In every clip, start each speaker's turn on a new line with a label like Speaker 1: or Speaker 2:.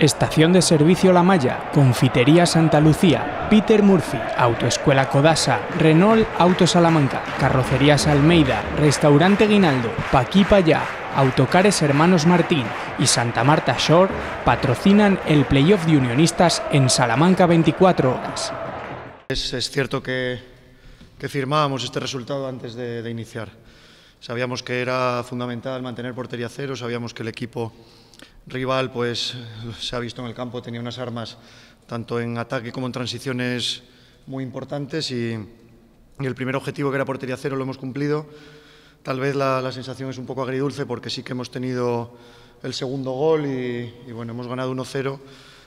Speaker 1: Estación de servicio La Malla, Confitería Santa Lucía, Peter Murphy, Autoescuela Codasa, Renault Auto Salamanca, Carrocerías Almeida, Restaurante Guinaldo, Paquí Payá, Autocares Hermanos Martín y Santa Marta Shore patrocinan el playoff de unionistas en Salamanca 24 horas.
Speaker 2: Es, cierto que, firmábamos este resultado antes de, de iniciar. Sabíamos que era fundamental mantener portería cero, sabíamos que el equipo rival pues se ha visto en el campo, tenía unas armas tanto en ataque como en transiciones muy importantes y, el primer objetivo que era portería cero lo hemos cumplido. Tal vez la, sensación es un poco agridulce porque sí que hemos tenido el segundo gol y, bueno, hemos ganado 1-0.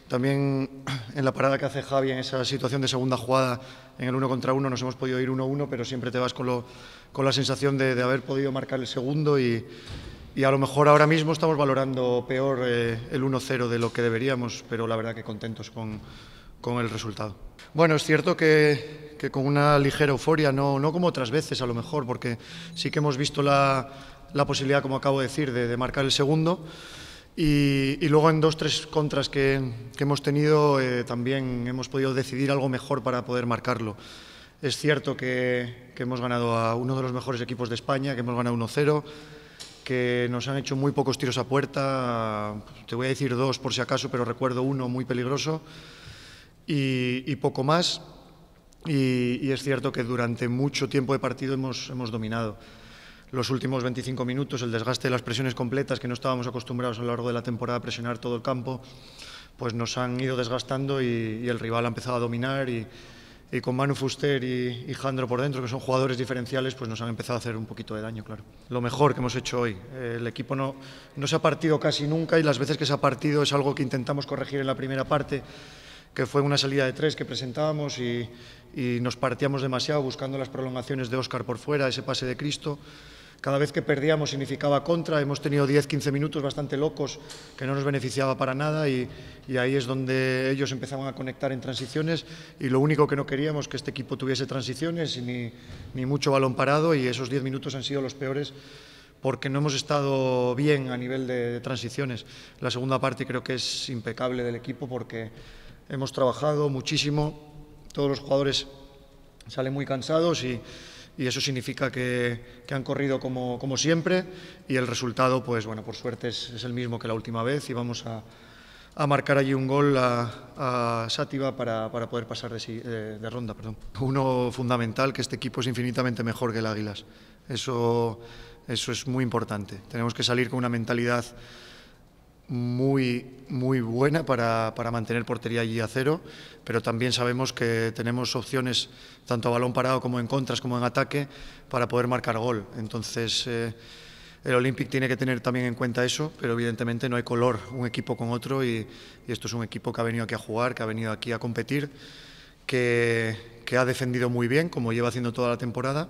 Speaker 2: También en la parada que hace Javi en esa situación de segunda jugada en el uno contra uno nos hemos podido ir 1-1, pero siempre te vas con, la sensación de, de haber podido marcar el segundo y, y a lo mejor ahora mismo estamos valorando peor eh, el 1-0 de lo que deberíamos, pero la verdad que contentos con, el resultado. Bueno, es cierto que, con una ligera euforia, no, no, como otras veces a lo mejor, porque sí que hemos visto la, posibilidad, como acabo de decir, de, de marcar el segundo. Y, luego en dos, tres contras que, hemos tenido eh, también hemos podido decidir algo mejor para poder marcarlo. Es cierto que, que hemos ganado a uno de los mejores equipos de España, que hemos ganado 1-0 que nos han hecho muy pocos tiros a puerta, te voy a decir dos por si acaso, pero recuerdo uno muy peligroso y, poco más. Y, es cierto que durante mucho tiempo de partido hemos, hemos dominado. Los últimos 25 minutos, el desgaste de las presiones completas, que no estábamos acostumbrados a lo largo de la temporada a presionar todo el campo, pues nos han ido desgastando y el rival ha empezado a dominar y, y con Manu Fuster y, Jandro por dentro, que son jugadores diferenciales, pues nos han empezado a hacer un poquito de daño, claro. Lo mejor que hemos hecho hoy. Eh, el equipo no, no se ha partido casi nunca y las veces que se ha partido es algo que intentamos corregir en la primera parte, que fue una salida de tres que presentábamos y, y nos partíamos demasiado buscando las prolongaciones de Óscar por fuera, ese pase de Cristo. Cada vez que perdíamos significaba contra, hemos tenido 10-15 minutos bastante locos que no nos beneficiaba para nada y, ahí es donde ellos empezaban a conectar en transiciones y lo único que no queríamos que este equipo tuviese transiciones ni, ni mucho balón parado y esos 10 minutos han sido los peores porque no hemos estado bien a nivel de, de transiciones. La segunda parte creo que es impecable del equipo porque hemos trabajado muchísimo, todos los jugadores salen muy cansados y y eso significa que, han corrido como, siempre y el resultado, pues bueno, por suerte es, el mismo que la última vez y vamos a, marcar allí un gol a, a Sátiva para, poder pasar de, ronda. Uno fundamental, que este equipo es infinitamente mejor que el Águilas. Eso, eso es muy importante. Tenemos que salir con una mentalidad muy, muy buena para, mantener portería allí a cero, pero también sabemos que tenemos opciones, tanto a balón parado como en contras, como en ataque, para poder marcar gol. Entonces, eh, el Olympic tiene que tener también en cuenta eso, pero evidentemente no hay color un equipo con otro y, esto es un equipo que ha venido aquí a jugar, que ha venido aquí a competir, que, que ha defendido muy bien, como lleva haciendo toda la temporada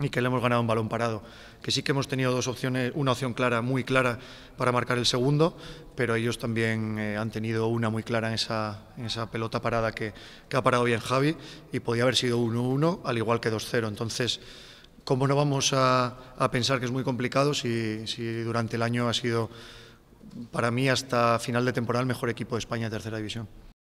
Speaker 2: y que le hemos ganado un balón parado. Que sí que hemos tenido dos opciones, una opción clara, muy clara, para marcar el segundo, pero ellos también eh, han tenido una muy clara en esa, en esa pelota parada que, ha parado bien Javi y podía haber sido 1-1 al igual que 2-0. Entonces, ¿cómo no vamos a, pensar que es muy complicado si, si durante el año ha sido, para mí, hasta final de temporada el mejor equipo de España de tercera división?